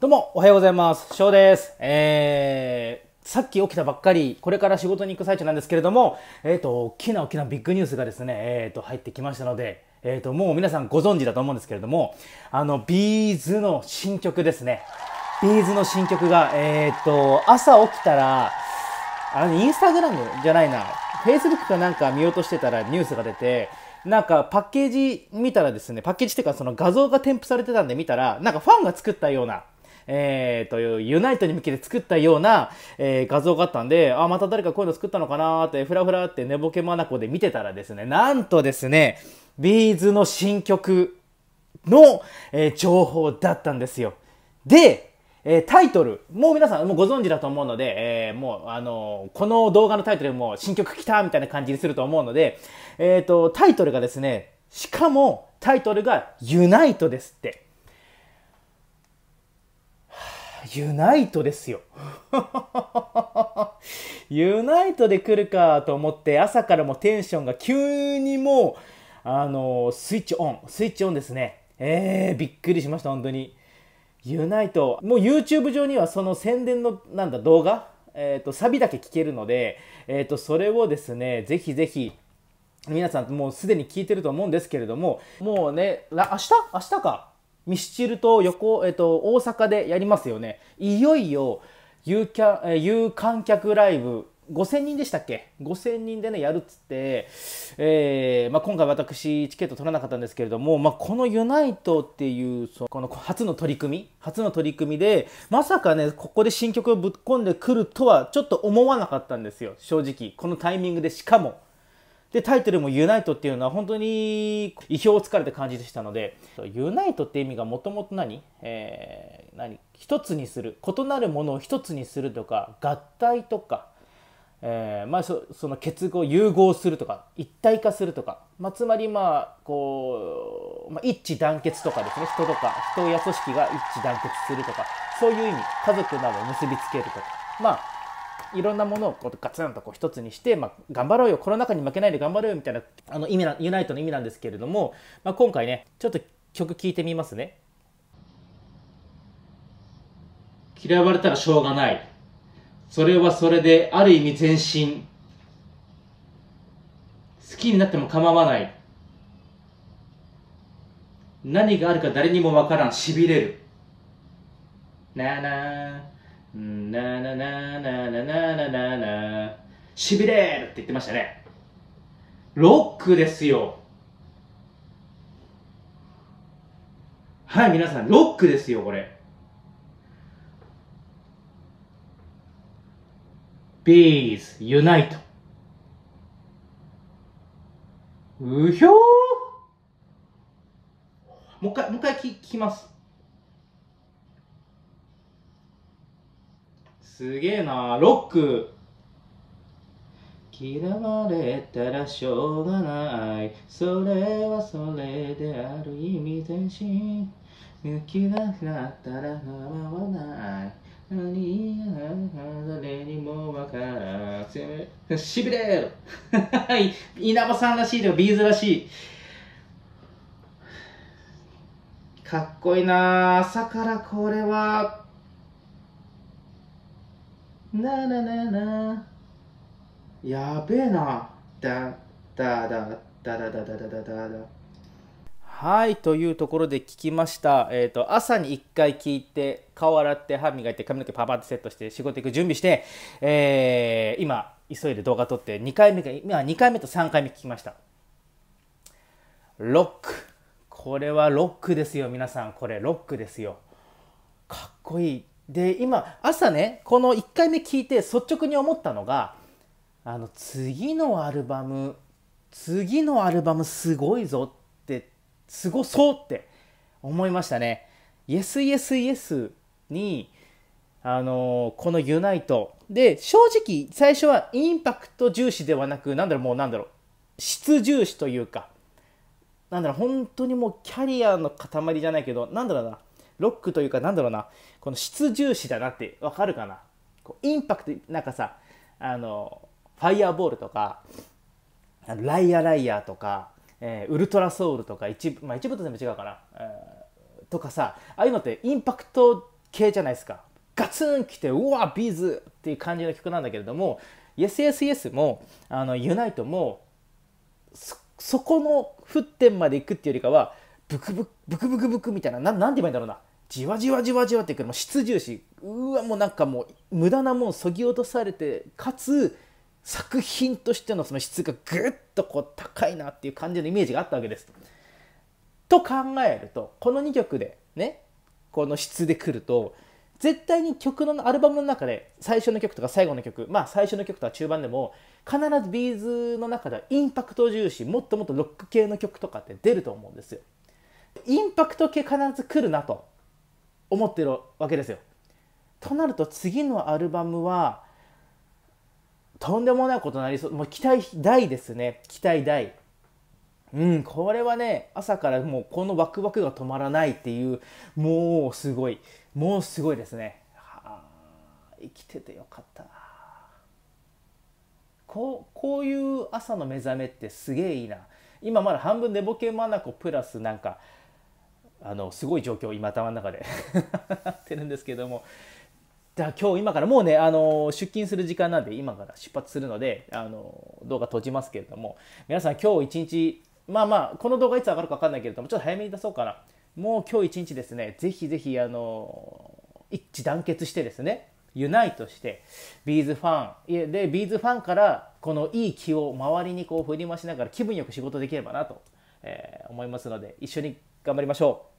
どうも、おはようございます。翔です。えー、さっき起きたばっかり、これから仕事に行く最中なんですけれども、えっ、ー、と、大きな大きなビッグニュースがですね、えっ、ー、と、入ってきましたので、えっ、ー、と、もう皆さんご存知だと思うんですけれども、あの、ビーズの新曲ですね。ビーズの新曲が、えっ、と、朝起きたら、あの、インスタグラムじゃないな、Facebook かなんか見落としてたらニュースが出て、なんかパッケージ見たらですね、パッケージっていうかその画像が添付されてたんで見たら、なんかファンが作ったような、えー、という、ユナイトに向けて作ったような、えー、画像があったんで、あ、また誰かこういうの作ったのかなーって、ふらふらって寝ぼけまなこで見てたらですね、なんとですね、ビーズの新曲の、えー、情報だったんですよ。で、えー、タイトル、もう皆さんもうご存知だと思うので、えー、もう、あのー、この動画のタイトルも新曲来たみたいな感じにすると思うので、えっ、と、タイトルがですね、しかもタイトルがユナイトですって。ユナイトですよ。ユナイトで来るかと思って朝からもテンションが急にもう、あのスイッチオン、スイッチオンですね。えー、びっくりしました、本当に。ユナイト、もう YouTube 上にはその宣伝の、なんだ、動画、えっ、ー、と、サビだけ聞けるので、えっ、ー、と、それをですね、ぜひぜひ、皆さんもうすでに聞いてると思うんですけれども、もうね、明日明日かミスチルと横、えっと、大阪でやりますよね。いよいよ有キャ、有観客ライブ、5000人でしたっけ ?5000 人でね、やるっつって、えー、まあ、今回私、チケット取らなかったんですけれども、まあ、このユナイトっていう、そこの初の取り組み、初の取り組みで、まさかね、ここで新曲をぶっ込んでくるとは、ちょっと思わなかったんですよ、正直。このタイミングで、しかも。で、タイトルもユナイトっていうのは本当に意表をつかれた感じでしたので、ユナイトって意味がもともと何えー、何一つにする。異なるものを一つにするとか、合体とか、えー、まあその結合、融合するとか、一体化するとか、まあ、つまりまあ、こう、まあ、一致団結とかですね、人とか、人や組織が一致団結するとか、そういう意味、家族などを結びつけるとか、まあ、いろんなものをこうガツンとこう一つにして、まあ、頑張ろうよコロナ禍に負けないで頑張ろうよみたいなあの意味なユナイトの意味なんですけれども、まあ、今回ねちょっと曲聴いてみますね。嫌われたらしょうがないそれはそれである意味前進好きになっても構わない何があるか誰にもわからんしびれるなあなあなななななななななしびれるって言ってましたねロックですよはい皆さんロックですよこれビーズユナイトうひょーもう一回もう一回聞きますすげえなロック嫌われたらしょうがないそれはそれである意味でし。抜きなったら回わない何が誰にも分からせしびれる稲葉さんらしいでかビーズらしいかっこいいな朝からこれはななななやべえなだだだだだだだだだだだはいというところで聞きました、えーと、朝に1回聞いて顔洗って歯磨いて髪の毛パパってセットして仕事行く準備して、えー、今急いで動画撮って2回目が今2回目と3回目聞きましたロックこれはロックですよ皆さんこれロックですよかっこいいで今朝ねこの1回目聞いて率直に思ったのがあの次のアルバム次のアルバムすごいぞってすごそうって思いましたね。Yes, yes, yes にあのこの「ユナイト」で正直最初はインパクト重視ではなく何だろうもうなんだろう質重視というかなんだろう本当にもうキャリアの塊じゃないけどなんだろうなロックというかなんだろうなこの質重視だなってわかるかなこうインパクトなんかさあのファイヤーボールとかライアライアーとか、えー、ウルトラソウルとか一部,、まあ、一部と全部違うかな、えー、とかさああいうのってインパクト系じゃないですかガツンきてうわビーズっていう感じの曲なんだけれども YesYesYes もあのユナイトもそこの沸点までいくっていうよりかはブクブクブクブクブクみたいなななんて言えばいいんだろうなじわじわじわじわっていくもう質重視うわもうなんかもう無駄なもんそぎ落とされてかつ作品としてのその質がぐっとこう高いなっていう感じのイメージがあったわけです。と考えるとこの2曲でねこの質でくると絶対に曲のアルバムの中で最初の曲とか最後の曲まあ最初の曲とか中盤でも必ずビーズの中ではインパクト重視もっともっとロック系の曲とかって出ると思うんですよ。インパクト系必ず来るなと思ってるわけですよ。となると次のアルバムはとんでもないことになりそうもう期待大ですね期待大うんこれはね朝からもうこのワクワクが止まらないっていうもうすごいもうすごいですねはあ生きててよかったこうこういう朝の目覚めってすげえいいな今まだ半分寝ぼけ眼プラスなんかあのすごい状況今頭の中で ってるんですけどもじゃあ今日今からもうねあの出勤する時間なんで今から出発するのであの動画閉じますけれども皆さん今日一日まあまあこの動画いつ上がるか分かんないけれどもちょっと早めに出そうかなもう今日一日ですねぜひぜひあの一致団結してですねユナイトしてビーズファンでビーズファンからこのいい気を周りにこう振り回しながら気分よく仕事できればなと、えー、思いますので一緒に頑張りましょう。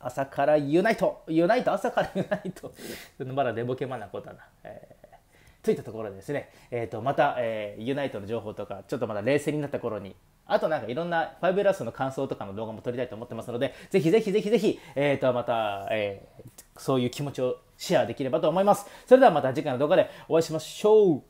朝からユナイトユナイト朝からユナイトまだ寝ぼけまなことな、えー、ついたところですね、えーと、また、えー、ユナイトの情報とかちょっとまだ冷静になった頃にあとなんかいろんなファイブラスの感想とかの動画も撮りたいと思ってますのでぜひぜひぜひぜひ、えーと、とまた、えー、そういう気持ちをシェアできればと思いますそれではまた次回の動画でお会いしましょう